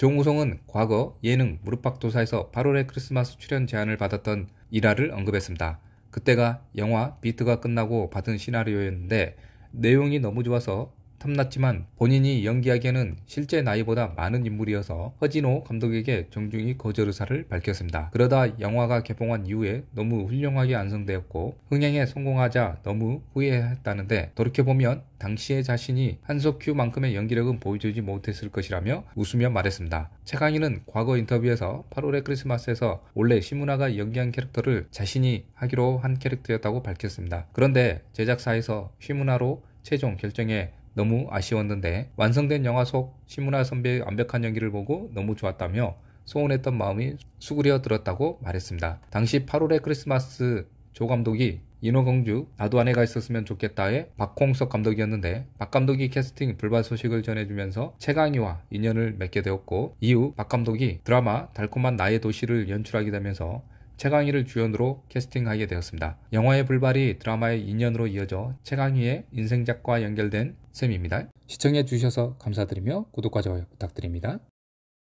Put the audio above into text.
조우성은 과거 예능 무릎팍도사에서 8월의 크리스마스 출연 제안을 받았던 일화를 언급했습니다. 그때가 영화 비트가 끝나고 받은 시나리오였는데 내용이 너무 좋아서 탐났지만 본인이 연기하기에는 실제 나이보다 많은 인물이어서 허진호 감독에게 정중히 거절 의사를 밝혔습니다. 그러다 영화가 개봉한 이후에 너무 훌륭하게 완성되었고 흥행에 성공하자 너무 후회했다는데 돌이켜보면 당시의 자신이 한석규만큼의 연기력은 보여주지 못했을 것이라며 웃으며 말했습니다. 최강희는 과거 인터뷰에서 8월의 크리스마스에서 원래 시문화가 연기한 캐릭터를 자신이 하기로 한 캐릭터였다고 밝혔습니다. 그런데 제작사에서 시문화로 최종 결정에 너무 아쉬웠는데 완성된 영화 속 시문화 선배의 완벽한 연기를 보고 너무 좋았다며 소원했던 마음이 수그려 들었다고 말했습니다. 당시 8월의 크리스마스 조 감독이 인어공주 나도 아내가 있었으면 좋겠다의 박홍석 감독이었는데 박 감독이 캐스팅 불발 소식을 전해주면서 최강희와 인연을 맺게 되었고 이후 박 감독이 드라마 달콤한 나의 도시를 연출하게 되면서 최강희를 주연으로 캐스팅하게 되었습니다. 영화의 불발이 드라마의 인연으로 이어져 최강희의 인생작과 연결된 셈입니다. 시청해 주셔서 감사드리며 구독과 좋아요 부탁드립니다.